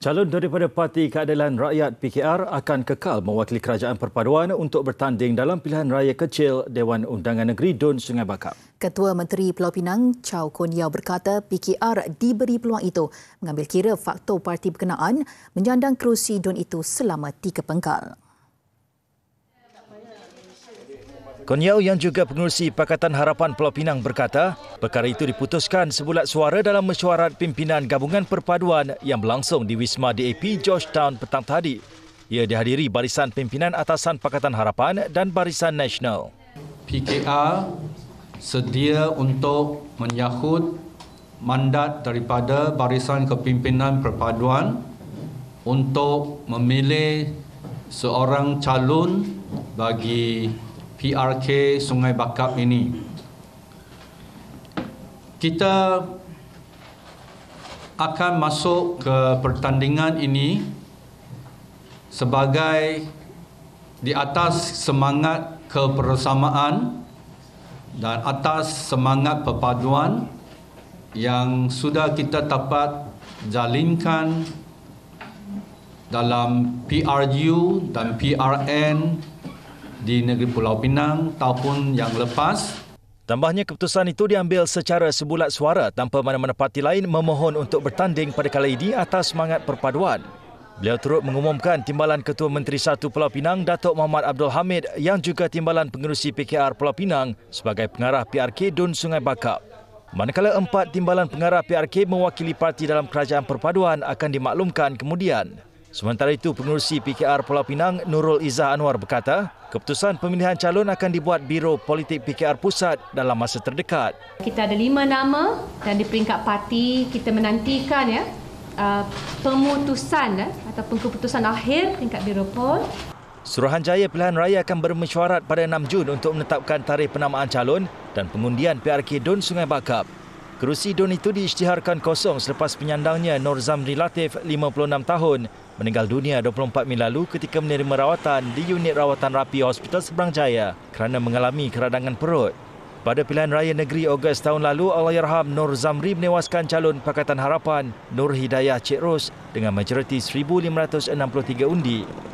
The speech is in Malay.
Calon daripada Parti Keadilan Rakyat PKR akan kekal mewakili Kerajaan Perpaduan untuk bertanding dalam pilihan raya kecil Dewan Undangan Negeri Dun Sungai Bakap. Ketua Menteri Pulau Pinang Chow Kon Yao berkata PKR diberi peluang itu mengambil kira faktor parti berkenaan menyandang kerusi Dun itu selama tiga pengkal. Kon yang juga pengurusi Pakatan Harapan Pulau Pinang berkata, perkara itu diputuskan sebulat suara dalam mesyuarat pimpinan gabungan perpaduan yang berlangsung di Wisma DAP Georgetown petang tadi. Ia dihadiri barisan pimpinan atasan Pakatan Harapan dan barisan nasional. PKR sedia untuk menyahut mandat daripada barisan kepimpinan perpaduan untuk memilih seorang calon bagi PRK Sungai Bakap ini. Kita akan masuk ke pertandingan ini sebagai di atas semangat kebersamaan dan atas semangat perpaduan yang sudah kita dapat jalinkan dalam PRU dan PRN di negeri Pulau Pinang ataupun yang lepas. Tambahnya keputusan itu diambil secara sebulat suara tanpa mana-mana parti lain memohon untuk bertanding pada kali ini atas semangat perpaduan. Beliau turut mengumumkan timbalan Ketua Menteri Satu Pulau Pinang, Datuk Muhammad Abdul Hamid yang juga timbalan pengurusi PKR Pulau Pinang sebagai pengarah PRK Dun Sungai Bakap. Manakala empat timbalan pengarah PRK mewakili parti dalam kerajaan perpaduan akan dimaklumkan kemudian. Sementara itu, pengurusi PKR Pulau Pinang, Nurul Izzah Anwar berkata, keputusan pemilihan calon akan dibuat Biro Politik PKR Pusat dalam masa terdekat. Kita ada lima nama dan di peringkat parti kita menantikan ya uh, pemutusan ya, atau keputusan akhir peringkat Biro Pol. Suruhanjaya Pilihan Raya akan bermesyuarat pada 6 Jun untuk menetapkan tarikh penamaan calon dan pengundian PRK Dun Sungai Bakap. Kerusi Don itu diisytiharkan kosong selepas penyandangnya Nur Zamri Latif, 56 tahun, meninggal dunia 24 Mei lalu ketika menerima rawatan di unit rawatan rapi Hospital Seberang Jaya kerana mengalami keradangan perut. Pada pilihan raya negeri Ogos tahun lalu, Allahyarham Nur Zamri menewaskan calon Pakatan Harapan Nur Hidayah Cik Ros dengan majoriti 1,563 undi.